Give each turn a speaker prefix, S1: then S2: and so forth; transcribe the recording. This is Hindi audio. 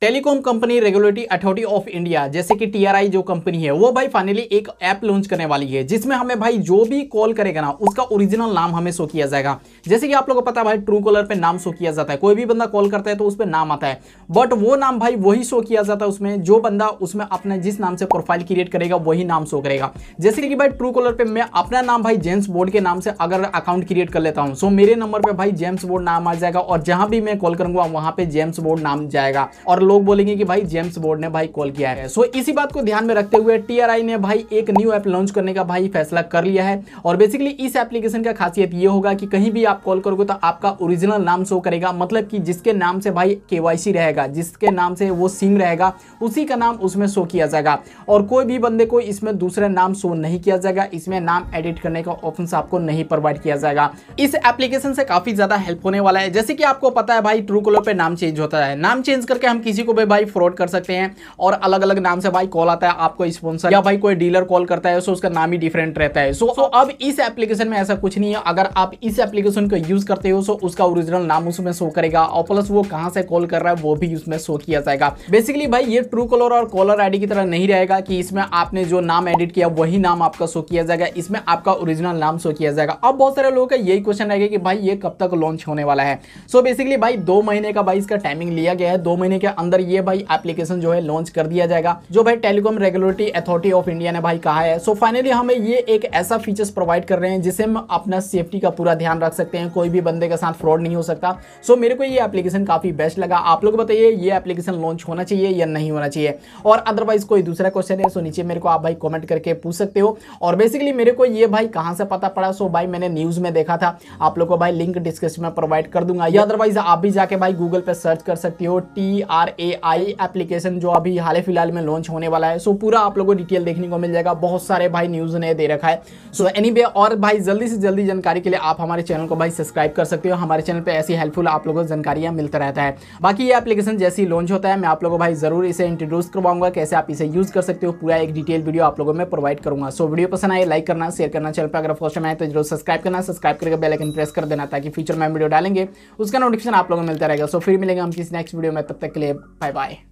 S1: Telecom company regulatory authority of India जैसे कि टीआरआई जो कंपनी है वो भाई फाइनली एक ऐप लॉन्च करने वाली है जिसमें हमें भाई जो भी कॉल करेगा ना उसका ओरिजिनल नाम हमें शो किया जाएगा जैसे कि आप लोगों को पता है भाई ट्रू कॉलर पे नाम शो किया जाता है कोई भी बंदा कॉल करता है तो उस पर नाम आता है बट वो नाम भाई वही शो किया जाता है उसमें जो बंदा उसमें अपने जिस नाम से प्रोफाइल क्रिएट करेगा वही नाम शो करेगा जैसे कि भाई ट्रू कॉलर पर मैं अपना नाम भाई जेम्स बोर्ड के नाम से अगर अकाउंट क्रिएट कर लेता हूँ सो मेरे नंबर पर भाई जेम्स बोर्ड नाम आ जाएगा और जहाँ भी मैं कॉल करूँगा वहाँ पर जेम्स बोर्ड नाम जाएगा और लोग बोलेंगे कि भाई जेम्स बोर्ड ने भाई कॉल किया है सो इसी बात को ध्यान में रखते हुए टी ने भाई एक न्यू ऐप लॉन्च करने का भाई फैसला कर लिया है और बेसिकली इस एप्लीकेशन का खासियत ये होगा कि कहीं भी आप कॉल करोगे तो आपका ओरिजिनल नाम शो करेगा मतलब कि जिसके नाम से भाई के रहेगा जिसके नाम से वो सिम रहेगा उसी का नाम उसमें शो किया जाएगा और कोई भी बंदे को इसमें दूसरा नाम शो नहीं किया जाएगा इसमें नाम एडिट करने का ऑप्शन आपको नहीं प्रोवाइड किया जाएगा इस एप्लीकेशन से काफी ज्यादा हेल्प होने वाला है जैसे कि आपको पता है भाई ट्रू कॉलर पर नाम चेंज होता है नाम चेंज करके हम किसी किसी को भी भाई फ्रॉड कर सकते हैं और अलग अलग नाम से भाई कॉल आता है आपको स्पॉन्सर या भाई कोई डीलर कॉल करता है सो उसका नाम ही डिफरेंट रहता है सो अब इस एप्लीकेशन में ऐसा कुछ नहीं है अगर आप इस एप्लीकेशन को यूज करते हो सो उसका ओरिजिनल नाम उसमें शो करेगा और प्लस वो कहाँ से कॉल कर रहा है वो भी उसमें शो किया जाएगा बेसिकली भाई ये ट्रू कॉलर और कॉलर आईडी की तरह नहीं रहेगा कि इसमें आपने जो नाम एडिट किया वही नाम आपका शो किया जाएगा इसमें आपका ओरिजिनल नाम शो किया जाएगा अब बहुत सारे लोगों का यही क्वेश्चन रहेगा कि भाई ये कब तक लॉन्च होने वाला है सो so, बेसिकली भाई दो महीने का भाई इसका टाइमिंग लिया गया है दो महीने के अंदर अंदर ये भाई एप्लीकेशन जो है लॉन्च कर दिया जाएगा जो भाई telecom regulatory authority of India ने भाई कहा है सो so फाइनली हमें ये एक ऐसा फीचर्स प्रोवाइड कर रहे हैं जिसे हम अपना सेफ्टी का पूरा ध्यान रख सकते हैं कोई भी बंदे के साथ फ्रॉड नहीं हो सकता सो so, मेरे को ये एप्लीकेशन काफी बेस्ट लगा आप लोग बताइए ये एप्लीकेशन लॉन्च होना चाहिए या नहीं होना चाहिए और अदरवाइज कोई दूसरा क्वेश्चन है सो so नीचे मेरे को आप भाई कॉमेंट करके पूछ सकते हो और बेसिकली मेरे को ये भाई कहाँ से पता पड़ा सो so, भाई मैंने न्यूज में देखा था आप लोग को भाई लिंक डिस्क्रिप्शन में प्रोवाइड कर दूंगा या अदरवाइज आप भी जाके भाई गूगल पर सर्च कर सकते हो टी आर एआई एप्लीकेशन जो अभी हाल ही फिलहाल में लॉन्च होने वाला है सो so, पूरा आप लोगों को डिटेल देखने को मिल जाएगा बहुत सारे भाई न्यूज़ ने दे रखा है सो so, एनी और भाई जल्दी से जल्दी जानकारी के लिए आप हमारे चैनल को भाई सब्सक्राइब कर सकते हो हमारे चैनल पर ऐसी हेल्पफुल आप लोगों को जानकारियाँ मिलता रहता है बाकी ये एप्लीकेशन जैसे ही लॉन्च होता है मैं आप लोगों को भाई ज़रूर इसे इंट्रोड्यूस करवाऊंगा कैसे आप इसे यूज़ कर सकते हो पूरा एक डिटेल वीडियो आप लोगों में प्रोवाइड करूँगा सो वीडियो पसंद आए लाइक करना शेयर करना चैनल पर अगर फर्स्ट में आए तो जरूर सब्सक्राइब करना सब्सक्राइब करके बेलाइकन प्रेस कर देना ताकि फ्यूचर में वीडियो डालेंगे उसका नोटिफिकेशन आप लोगों को मिलता रहेगा सो फिर मिलेंगे हम किसी नेक्स्ट वीडियो में तब तक के लिए Bye bye.